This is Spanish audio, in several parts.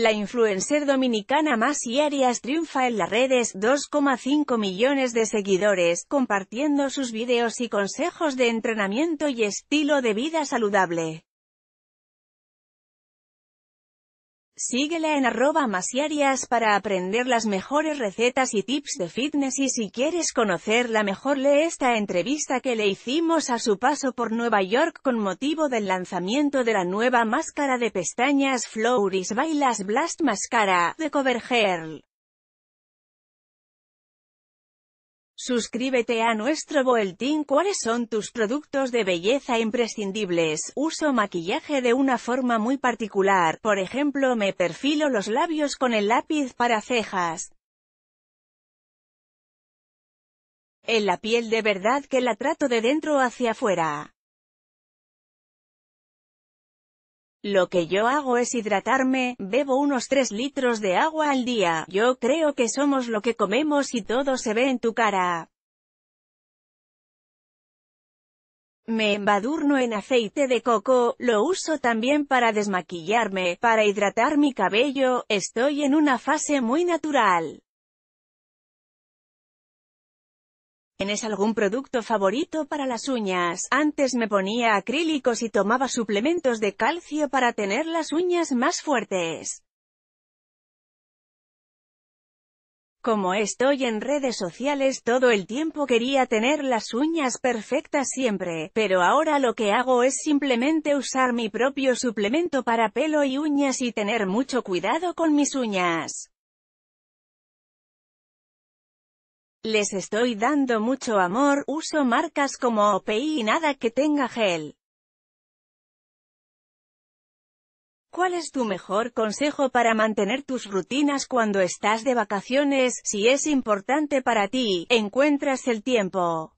La influencer dominicana Masi Arias triunfa en las redes, 2,5 millones de seguidores, compartiendo sus videos y consejos de entrenamiento y estilo de vida saludable. Síguela en arroba masiarias para aprender las mejores recetas y tips de fitness y si quieres conocerla mejor lee esta entrevista que le hicimos a su paso por Nueva York con motivo del lanzamiento de la nueva máscara de pestañas By Bailas Blast Mascara, de Covergirl. Suscríbete a nuestro boletín ¿Cuáles son tus productos de belleza imprescindibles? Uso maquillaje de una forma muy particular, por ejemplo me perfilo los labios con el lápiz para cejas. En la piel de verdad que la trato de dentro hacia afuera. Lo que yo hago es hidratarme, bebo unos 3 litros de agua al día, yo creo que somos lo que comemos y todo se ve en tu cara. Me embadurno en aceite de coco, lo uso también para desmaquillarme, para hidratar mi cabello, estoy en una fase muy natural. ¿Tienes algún producto favorito para las uñas? Antes me ponía acrílicos y tomaba suplementos de calcio para tener las uñas más fuertes. Como estoy en redes sociales todo el tiempo quería tener las uñas perfectas siempre, pero ahora lo que hago es simplemente usar mi propio suplemento para pelo y uñas y tener mucho cuidado con mis uñas. Les estoy dando mucho amor, uso marcas como OPI y nada que tenga gel. ¿Cuál es tu mejor consejo para mantener tus rutinas cuando estás de vacaciones? Si es importante para ti, encuentras el tiempo.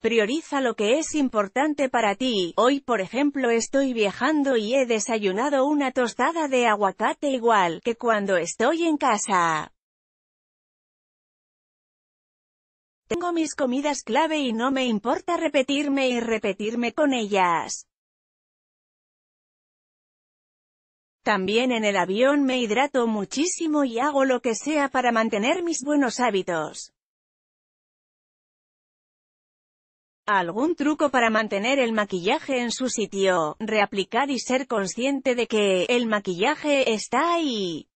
Prioriza lo que es importante para ti. Hoy por ejemplo estoy viajando y he desayunado una tostada de aguacate igual que cuando estoy en casa. Tengo mis comidas clave y no me importa repetirme y repetirme con ellas. También en el avión me hidrato muchísimo y hago lo que sea para mantener mis buenos hábitos. algún truco para mantener el maquillaje en su sitio, reaplicar y ser consciente de que el maquillaje está ahí.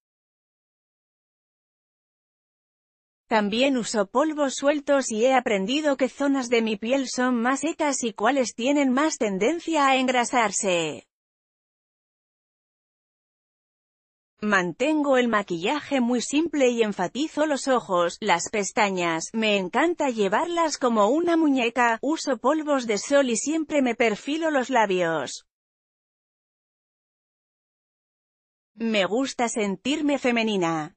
También uso polvos sueltos y he aprendido qué zonas de mi piel son más secas y cuáles tienen más tendencia a engrasarse. Mantengo el maquillaje muy simple y enfatizo los ojos, las pestañas, me encanta llevarlas como una muñeca, uso polvos de sol y siempre me perfilo los labios. Me gusta sentirme femenina.